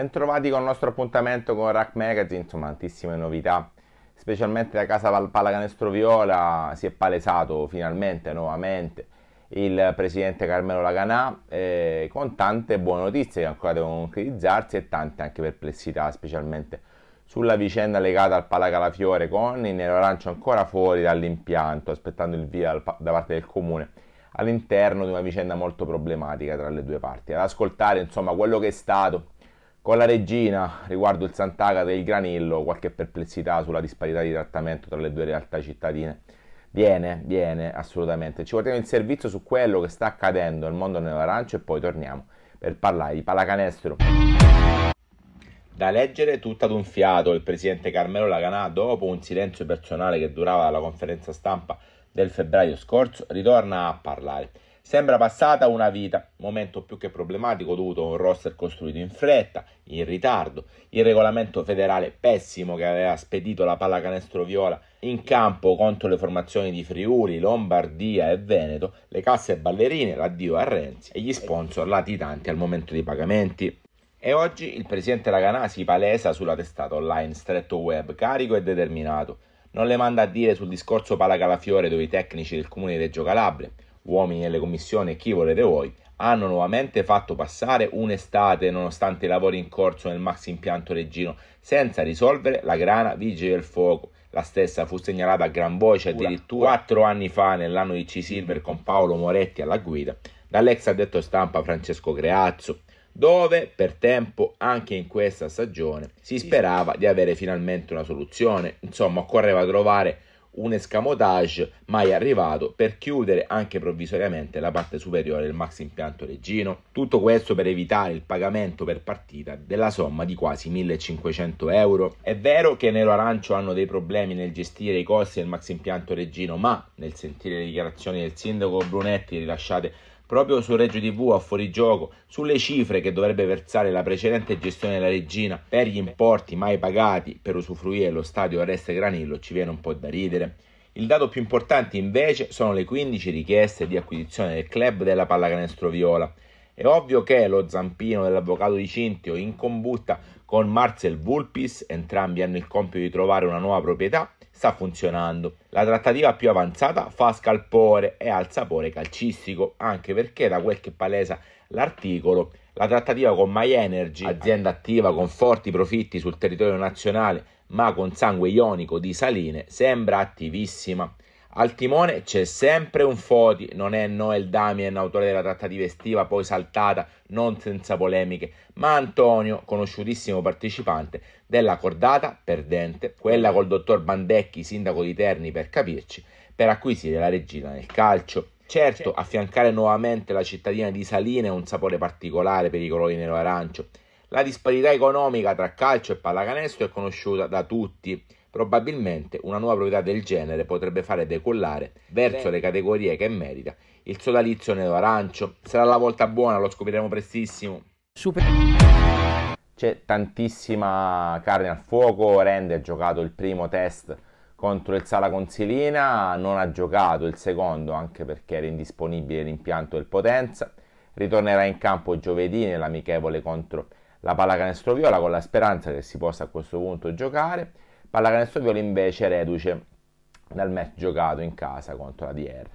Bentrovati con il nostro appuntamento con Rack Magazine, insomma tantissime novità, specialmente da casa pallacanestro viola si è palesato finalmente, nuovamente, il presidente Carmelo Laganà eh, con tante buone notizie che ancora devono concretizzarsi e tante anche perplessità, specialmente sulla vicenda legata al Palacalafiore con il Nero Arancio ancora fuori dall'impianto, aspettando il via da parte del comune all'interno di una vicenda molto problematica tra le due parti. Ad ascoltare insomma quello che è stato con la regina, riguardo il Sant'Agata e il Granillo, qualche perplessità sulla disparità di trattamento tra le due realtà cittadine. Viene, viene, assolutamente. Ci guardiamo in servizio su quello che sta accadendo nel mondo nell'arancio e poi torniamo per parlare di palacanestro. Da leggere tutto ad un fiato il presidente Carmelo Laganà, dopo un silenzio personale che durava dalla conferenza stampa del febbraio scorso, ritorna a parlare. Sembra passata una vita, momento più che problematico dovuto a un roster costruito in fretta, in ritardo, il regolamento federale pessimo che aveva spedito la pallacanestro viola in campo contro le formazioni di Friuli, Lombardia e Veneto, le casse ballerine, l'addio a Renzi e gli sponsor latitanti al momento dei pagamenti. E oggi il presidente Laganà si palesa sulla testata online stretto web carico e determinato. Non le manda a dire sul discorso Palacalafiore dove i tecnici del comune di Reggio Calabria uomini nelle commissioni e chi volete voi, hanno nuovamente fatto passare un'estate nonostante i lavori in corso nel maxi impianto Reggino, senza risolvere la grana vigile del fuoco. La stessa fu segnalata a gran voce addirittura quattro anni fa, nell'anno di C-Silver, con Paolo Moretti alla guida, dall'ex addetto stampa Francesco Creazzo, dove per tempo anche in questa stagione si sperava di avere finalmente una soluzione. Insomma, occorreva trovare un escamotage mai arrivato per chiudere anche provvisoriamente la parte superiore del max impianto Regino. Tutto questo per evitare il pagamento per partita della somma di quasi 1500 euro. È vero che Nero Arancio hanno dei problemi nel gestire i costi del max impianto Regino, ma nel sentire le dichiarazioni del sindaco Brunetti rilasciate proprio su Reggio TV a fuori gioco, sulle cifre che dovrebbe versare la precedente gestione della Regina per gli importi mai pagati per usufruire dello stadio Oreste Granillo ci viene un po' da ridere. Il dato più importante invece sono le 15 richieste di acquisizione del club della pallacanestro viola. È ovvio che lo zampino dell'avvocato di Cintio in combutta con Marcel Vulpis entrambi hanno il compito di trovare una nuova proprietà, sta funzionando. La trattativa più avanzata fa scalpore e al sapore calcistico, anche perché da quel che palesa l'articolo la trattativa con MyEnergy, azienda attiva con forti profitti sul territorio nazionale ma con sangue ionico di saline, sembra attivissima. Al timone c'è sempre un Foti, non è Noel Damien, autore della trattativa estiva, poi saltata, non senza polemiche, ma Antonio, conosciutissimo partecipante della cordata perdente, quella col dottor Bandecchi, sindaco di Terni per capirci, per acquisire la regina nel calcio. Certo, certo, affiancare nuovamente la cittadina di Saline è un sapore particolare per i colori nero-arancio. La disparità economica tra calcio e pallacanestro è conosciuta da tutti Probabilmente una nuova proprietà del genere potrebbe fare decollare verso le categorie che merita il sodalizio nero-arancio. Sarà la volta buona, lo scopriremo prestissimo. Super. C'è tantissima carne al fuoco, Rende ha giocato il primo test contro il Sala Consilina, non ha giocato il secondo anche perché era indisponibile l'impianto del Potenza. Ritornerà in campo giovedì nell'amichevole contro la Palacanestro Viola con la speranza che si possa a questo punto giocare. Pallacanestro Viola invece reduce dal match giocato in casa contro la DR.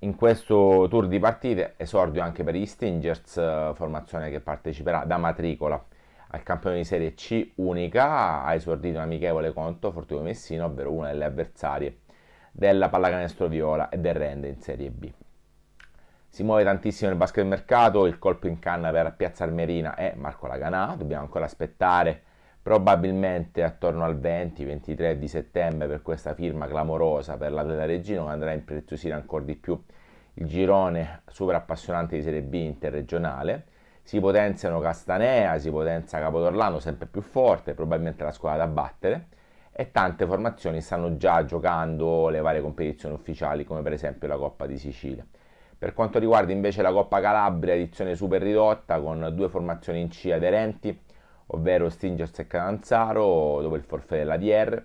In questo tour di partite esordio anche per gli Stingers, eh, formazione che parteciperà da matricola al campione di Serie C unica, ha esordito un amichevole contro Fortuna Messina, ovvero una delle avversarie della pallacanestro viola e del Rende in Serie B. Si muove tantissimo nel basket mercato, il colpo in canna per Piazza Armerina è Marco Laganà, dobbiamo ancora aspettare probabilmente attorno al 20-23 di settembre per questa firma clamorosa per l'Atleta Plena che andrà a impreziosire ancora di più il girone super appassionante di Serie B interregionale. Si potenziano Castanea, si potenzia Capodorlano sempre più forte, probabilmente la squadra da battere e tante formazioni stanno già giocando le varie competizioni ufficiali come per esempio la Coppa di Sicilia. Per quanto riguarda invece la Coppa Calabria, edizione super ridotta con due formazioni in C aderenti, ovvero Stingers e Catanzaro, dopo il forfè della DR,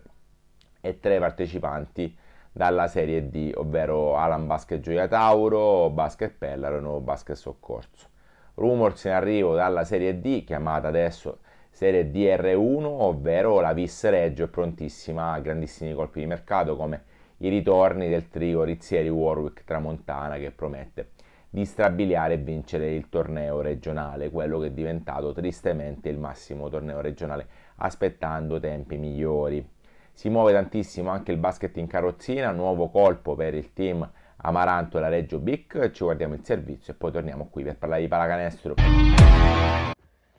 e tre partecipanti dalla Serie D, ovvero Alan Basket Gioia Tauro, Basket Pellaro e Nuovo Basket Soccorso. Rumors in arrivo dalla Serie D, chiamata adesso Serie DR1, ovvero la Vis Reggio è prontissima a grandissimi colpi di mercato come i ritorni del trio Rizzieri Warwick Tramontana che promette di strabiliare e vincere il torneo regionale, quello che è diventato tristemente il massimo torneo regionale, aspettando tempi migliori. Si muove tantissimo anche il basket in carrozzina, nuovo colpo per il team Amaranto e la Reggio Bic, ci guardiamo il servizio e poi torniamo qui per parlare di pallacanestro.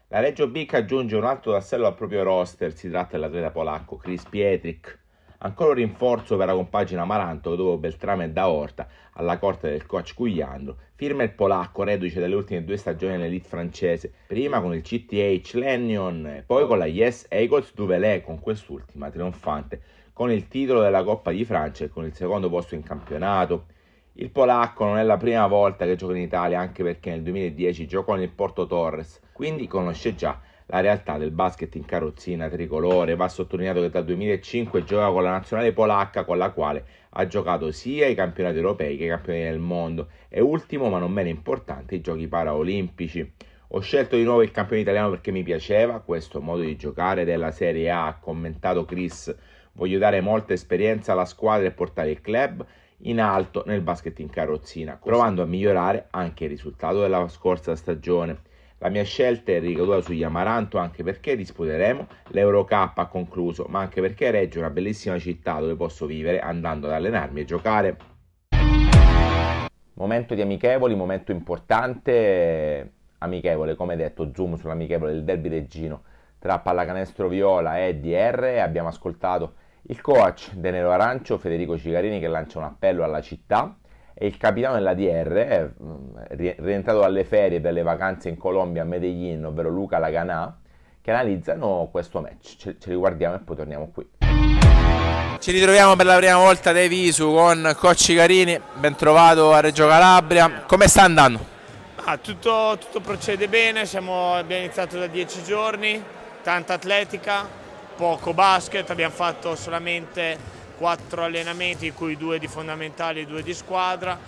La Reggio Bic aggiunge un altro tassello al proprio roster, si tratta dell'atleta polacco Chris Pietrick, Ancora un rinforzo per la compagina Amaranto dopo Beltrame e Daorta alla corte del coach Cugliandro. Firma il polacco, reduce dalle ultime due stagioni nell'elite francese, prima con il CTH Lennon, poi con la Yes Eagles Duvelé, con quest'ultima trionfante con il titolo della Coppa di Francia e con il secondo posto in campionato. Il polacco non è la prima volta che gioca in Italia, anche perché nel 2010 giocò nel Porto Torres, quindi conosce già la realtà del basket in carrozzina tricolore. Va sottolineato che dal 2005 gioca con la nazionale polacca con la quale ha giocato sia i campionati europei che i campionati del mondo e ultimo ma non meno importante i giochi paraolimpici. Ho scelto di nuovo il campione italiano perché mi piaceva questo modo di giocare della Serie A, ha commentato Chris. Voglio dare molta esperienza alla squadra e portare il club in alto nel basket in carrozzina, provando a migliorare anche il risultato della scorsa stagione. La mia scelta è ricaduta sugli Amaranto anche perché disputeremo l'Eurocup concluso, ma anche perché Reggio è una bellissima città dove posso vivere andando ad allenarmi e giocare. Momento di amichevoli, momento importante, amichevole, come detto, zoom sull'amichevole del derby reggino tra pallacanestro viola e DR. Abbiamo ascoltato il coach del Nero Arancio, Federico Cigarini, che lancia un appello alla città e il capitano della DR, mm, rientrato dalle ferie per le vacanze in Colombia a Medellin, ovvero Luca Laganà, che analizzano questo match. Ce, ce li guardiamo e poi torniamo qui. Ci ritroviamo per la prima volta dai Visu con Cocci Carini, ben trovato a Reggio Calabria. Come sta andando? Ah, tutto, tutto, procede bene, Siamo, abbiamo iniziato da dieci giorni, tanta atletica, poco basket, abbiamo fatto solamente quattro allenamenti in cui due di fondamentali e due di squadra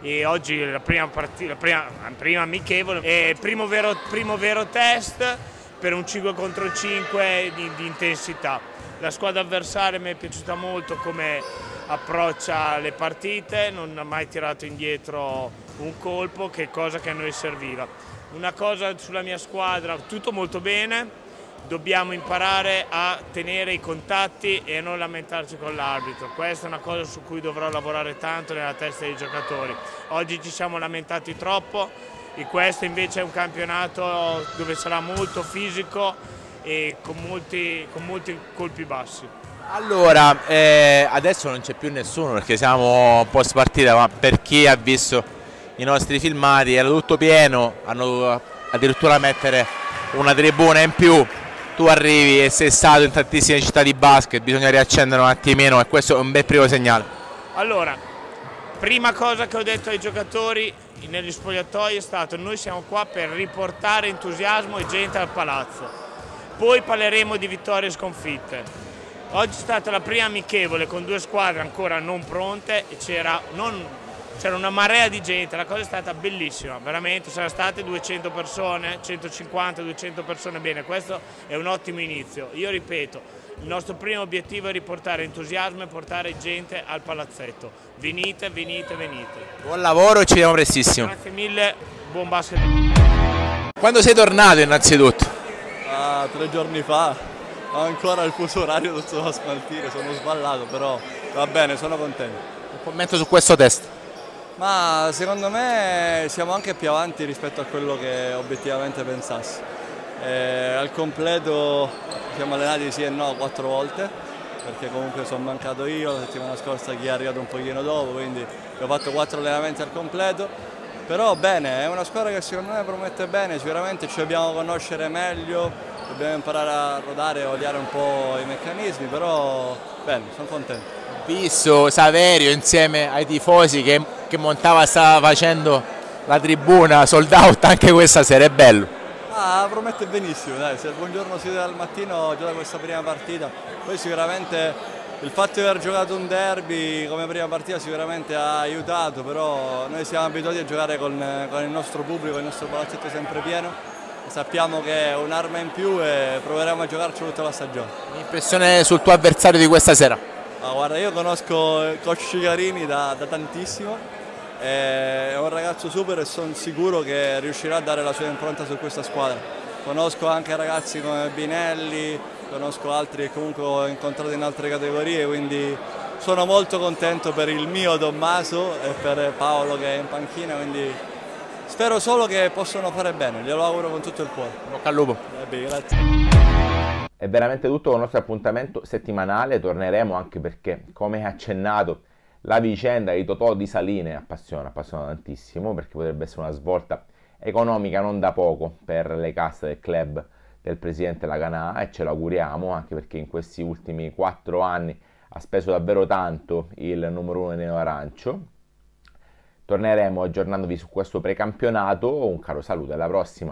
e oggi la prima, partita, la prima, la prima amichevole e primo vero, primo vero test per un 5 contro 5 di, di intensità. La squadra avversaria mi è piaciuta molto come approccia le partite, non ha mai tirato indietro un colpo, che cosa che a noi serviva. Una cosa sulla mia squadra, tutto molto bene, dobbiamo imparare a tenere i contatti e a non lamentarci con l'arbitro. Questa è una cosa su cui dovrò lavorare tanto nella testa dei giocatori. Oggi ci siamo lamentati troppo e questo invece è un campionato dove sarà molto fisico e con molti, con molti colpi bassi. Allora, eh, adesso non c'è più nessuno perché siamo un po' spartita, ma per chi ha visto i nostri filmati era tutto pieno, hanno dovuto addirittura mettere una tribuna in più tu arrivi e sei stato in tantissime città di basket, bisogna riaccendere un attimino e questo è un bel primo segnale. Allora, prima cosa che ho detto ai giocatori negli spogliatoi è stato noi siamo qua per riportare entusiasmo e gente al palazzo. Poi parleremo di vittorie e sconfitte. Oggi è stata la prima amichevole con due squadre ancora non pronte e c'era non c'era una marea di gente, la cosa è stata bellissima, veramente, sono state 200 persone, 150, 200 persone, bene, questo è un ottimo inizio. Io ripeto, il nostro primo obiettivo è riportare entusiasmo e portare gente al palazzetto. Venite, venite, venite. Buon lavoro e ci vediamo prestissimo. Grazie mille, buon basket. Quando sei tornato innanzitutto? Ah, tre giorni fa, ho ancora il fuso orario lo sto a smaltire, sono sballato, però va bene, sono contento. Un commento su questo test? ma secondo me siamo anche più avanti rispetto a quello che obiettivamente pensassi. Eh, al completo siamo allenati sì e no quattro volte, perché comunque sono mancato io, la settimana scorsa chi è arrivato un pochino dopo, quindi ho fatto quattro allenamenti al completo. Però bene, è una squadra che secondo me promette bene, sicuramente ci dobbiamo conoscere meglio, dobbiamo imparare a rodare e odiare un po' i meccanismi, però bene, sono contento. Ho visto Saverio insieme ai tifosi che che montava stava facendo la tribuna sold out anche questa sera, è bello. Ah, promette benissimo, dai, se il buongiorno si dà al mattino già da questa prima partita, poi sicuramente il fatto di aver giocato un derby come prima partita sicuramente ha aiutato, però noi siamo abituati a giocare con, con il nostro pubblico, il nostro palazzetto sempre pieno, sappiamo che è un'arma in più e proveremo a giocarci tutta la stagione. L'impressione sul tuo avversario di questa sera? Ah, guarda, io conosco Coach Cigarini da, da tantissimo, è un ragazzo super e sono sicuro che riuscirà a dare la sua impronta su questa squadra. Conosco anche ragazzi come Binelli, conosco altri che comunque ho incontrato in altre categorie, quindi sono molto contento per il mio Tommaso e per Paolo che è in panchina, quindi spero solo che possano fare bene, glielo auguro con tutto il cuore. Bocca al lupo. Eh beh, grazie è veramente tutto con il nostro appuntamento settimanale, torneremo anche perché, come accennato, la vicenda di Totò di Saline appassiona, appassiona tantissimo perché potrebbe essere una svolta economica non da poco per le casse del club del presidente Laganà e ce l'auguriamo anche perché in questi ultimi 4 anni ha speso davvero tanto il numero 1 nero arancio. Torneremo aggiornandovi su questo precampionato, un caro saluto alla prossima.